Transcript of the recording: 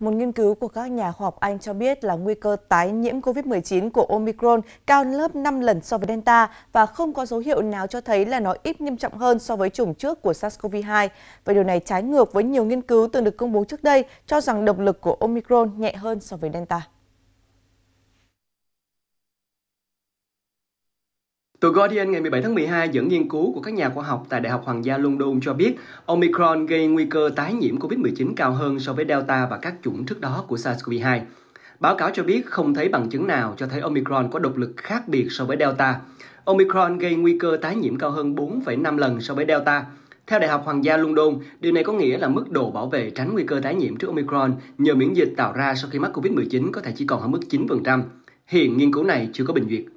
Một nghiên cứu của các nhà khoa học Anh cho biết là nguy cơ tái nhiễm COVID-19 của Omicron cao lớp 5 lần so với Delta và không có dấu hiệu nào cho thấy là nó ít nghiêm trọng hơn so với chủng trước của SARS-CoV-2. Và điều này trái ngược với nhiều nghiên cứu từng được công bố trước đây cho rằng độc lực của Omicron nhẹ hơn so với Delta. Tờ Guardian ngày 17 tháng 12 dẫn nghiên cứu của các nhà khoa học tại Đại học Hoàng gia London cho biết Omicron gây nguy cơ tái nhiễm COVID-19 cao hơn so với Delta và các chủng trước đó của SARS-CoV-2. Báo cáo cho biết không thấy bằng chứng nào cho thấy Omicron có độc lực khác biệt so với Delta. Omicron gây nguy cơ tái nhiễm cao hơn 4,5 lần so với Delta. Theo Đại học Hoàng gia London, điều này có nghĩa là mức độ bảo vệ tránh nguy cơ tái nhiễm trước Omicron nhờ miễn dịch tạo ra sau khi mắc COVID-19 có thể chỉ còn ở mức 9%. Hiện nghiên cứu này chưa có bình duyệt.